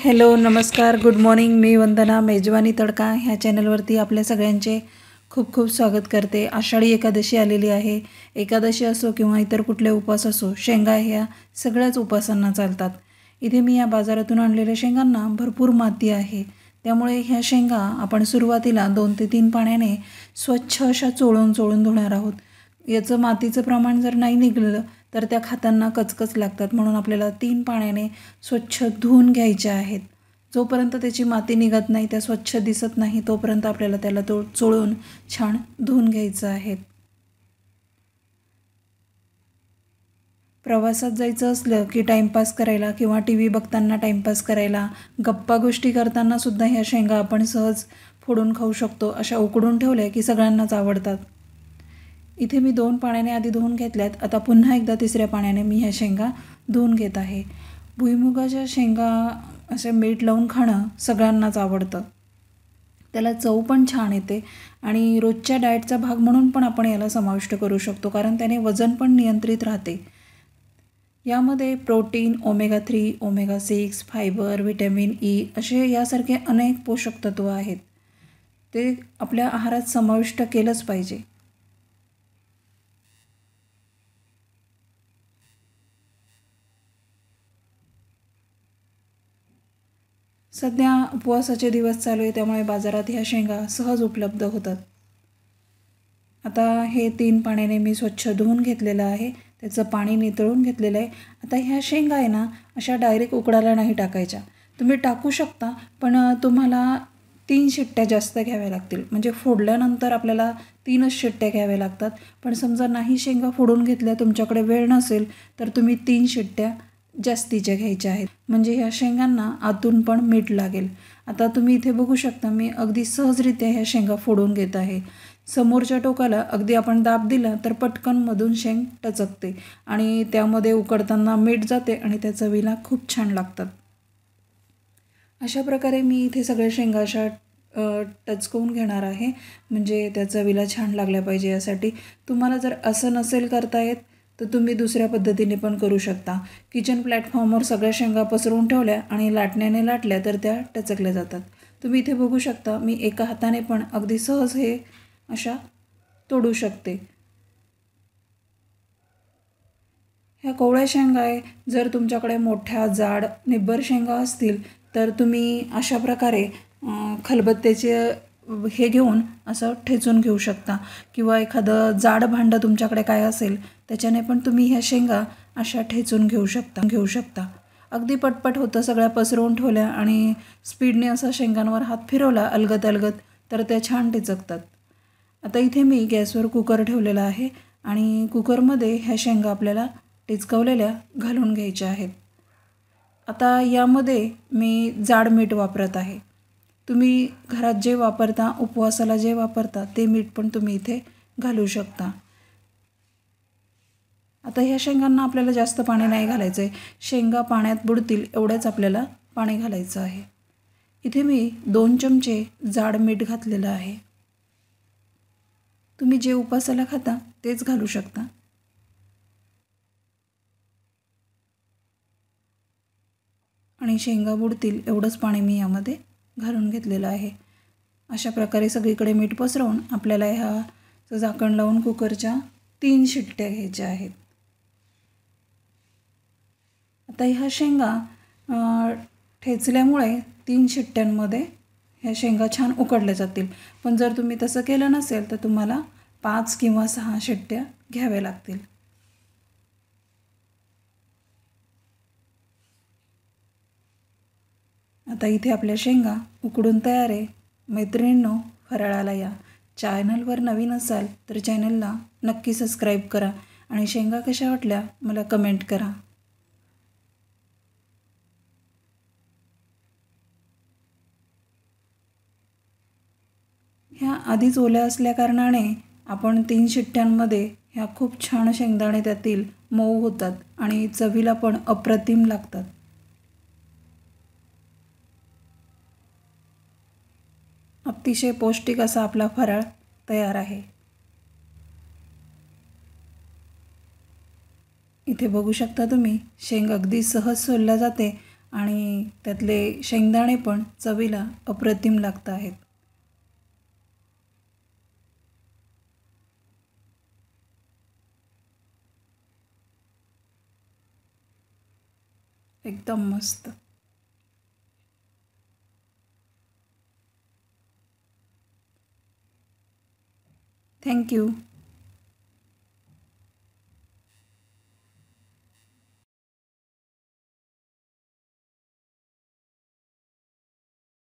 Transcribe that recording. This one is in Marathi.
हॅलो नमस्कार गुड मॉर्निंग मी वंदना मेजवानी तडका ह्या चॅनलवरती आपल्या सगळ्यांचे खूप खूप स्वागत करते आषाढी एकादशी आलेली आहे एकादशी असो किंवा इतर कुठले उपास असो शेंगा ह्या सगळ्याच उपासांना चालतात इथे मी या बाजारातून आणलेल्या शेंगांना भरपूर माती आहे त्यामुळे ह्या शेंगा आपण सुरुवातीला दोन ते तीन पाण्याने स्वच्छ अशा चोळून चोळून धुणार आहोत याचं मातीचं प्रमाण जर नाही निघलं तर त्या खातांना कचकच लागतात म्हणून आपल्याला तीन पाण्याने स्वच्छ धुवून घ्यायच्या आहेत जोपर्यंत त्याची माती निघत नाही त्या स्वच्छ दिसत नाही तोपर्यंत आपल्याला त्याला तो चोळून छान धुवून घ्यायचं आहे प्रवासात जायचं असलं की टाईमपास करायला किंवा टी व्ही बघताना टाईमपास करायला गप्पा गोष्टी करताना सुद्धा ह्या शेंगा आपण सहज फोडून खाऊ शकतो अशा उकडून ठेवल्या की सगळ्यांनाच आवडतात इथे मी दोन पाण्याने आधी धुवून घेतल्यात आता पुन्हा एकदा तिसऱ्या पाण्याने मी ह्या शेंगा धुवून घेत आहे भुईमुगाच्या शेंगा असे मीठ लावून खाणं सगळ्यांनाच आवडतं त्याला चव पण छान येते आणि रोजच्या डाएटचा भाग म्हणून पण आपण याला समाविष्ट करू शकतो कारण त्याने वजन पण नियंत्रित राहते यामध्ये protein omega three omega six fibre vitamin E असे यासारखे अनेक पोषक तत्व आहेत ते आपल्या आहारात समाविष्ट केलंच पाहिजे सध्या उपवासाचे दिवस चालू आहे त्यामुळे बाजारात ह्या शेंगा सहज उपलब्ध होतात आता हे तीन पाण्याने मी स्वच्छ धुवून घेतलेलं आहे त्याचं पाणी नितळून घेतलेलं आहे आता ह्या शेंगा आहे ना अशा डायरेक्ट उकडायला नाही टाकायच्या तुम्ही टाकू शकता पण तुम्हाला तीन शिट्ट्या जास्त घ्याव्या लागतील म्हणजे फोडल्यानंतर आपल्याला तीनच शिट्ट्या घ्याव्या लागतात पण समजा नाही शेंगा फोडून घेतल्या तुमच्याकडे वेळ नसेल तर तुम्ही तीन शिट्ट्या जास्तीच्या घ्यायच्या आहेत म्हणजे ह्या शेंगांना आतून पण मीठ लागेल आता तुम्ही इथे बघू शकता मी अगदी सहजरित्या ह्या शेंगा फोडून घेत आहे समोरच्या टोकाला अगदी आपण दाब दिला तर पटकन मधून शेंग टचकते आणि त्यामध्ये उकडताना मीठ जाते आणि त्या चवीला खूप छान लागतात अशा प्रकारे मी इथे सगळ्या शेंगा अशा टचकवून घेणार आहे म्हणजे त्या चवीला छान लागल्या पाहिजे यासाठी तुम्हाला जर असं नसेल करता येत तर तुम्ही दुसऱ्या पद्धतीने पण करू शकता किचन प्लॅटफॉर्मवर सगळ्या शेंगा पसरवून ठेवल्या आणि लाटण्याने लाटल्या तर त्या टचकल्या जातात तुम्ही इथे बघू शकता मी एका हाताने पण अगदी सहज हे अशा तोडू शकते ह्या कोवळ्या शेंगा आहे जर तुमच्याकडे मोठ्या जाड निब्बर शेंगा असतील तर तुम्ही अशा प्रकारे खलबत्त्याचे हे घेऊन असं ठेचून घेऊ शकता किंवा एखादं जाड भांडं तुमच्याकडे काय असेल त्याच्याने पण तुम्ही ह्या शेंगा अशा ठेचून घेऊ शकता घेऊ शकता अगदी पटपट होतं सगळ्या पसरवून ठेवल्या आणि स्पीडने असा शेंगांवर हात फिरवला अलगत अलगत तर त्या छान टिचकतात आता इथे मी गॅसवर कुकर ठेवलेला आहे आणि कुकरमध्ये ह्या शेंगा आपल्याला टिचकवलेल्या घालून घ्यायच्या आहेत आता यामध्ये मी जाड मीठ वापरत आहे तुम्ही घरात जे वापरता उपवासाला जे वापरता ते मीठ पण तुम्ही इथे घालू शकता आता ह्या शेंगांना आपल्याला जास्त पाणी नाही घालायचं आहे शेंगा पाण्यात बुडतील एवढंच आपल्याला पाणी घालायचं आहे इथे मी दोन चमचे जाड मीठ घातलेलं आहे तुम्ही जे उपासाला खाता तेच घालू शकता आणि शेंगा बुडतील एवढंच पाणी मी यामध्ये घालून घेतलेलं आहे अशा प्रकारे सगळीकडे मीठ पसरवून आपल्याला ह्या झाकण लावून कुकरच्या तीन शिट्ट्या घ्यायच्या आहेत आता ह्या शेंगा ठेचल्यामुळे तीन शिट्ट्यांमध्ये ह्या शेंगा छान उकडल्या जातील पण जर तुम्ही तसं केलं नसेल तर तुम्हाला पाच किंवा सहा शिट्ट्या घ्याव्या लागतील आता इथे आपल्या शेंगा उकडून तयार आहे मैत्रिणींनो फराळाला या चॅनलवर नवीन असाल तर चॅनलला नक्की सबस्क्राईब करा आणि शेंगा कशा वाटल्या मला कमेंट करा ह्या आधीच ओल्या असल्याकारणाने आपण तीन शिट्ट्यांमध्ये ह्या खूप छान शेंगदाणे त्यातील मऊ होतात आणि चवीला पण अप्रतिम लागतात अतिशय पौष्टिक असा आपला फराळ तयार आहे इथे बघू शकता तुम्ही शेंग अगदी सहज सोलला जाते आणि त्यातले शेंगदाणे पण चवीला अप्रतिम लागत आहेत एकदम मस्त Thank you.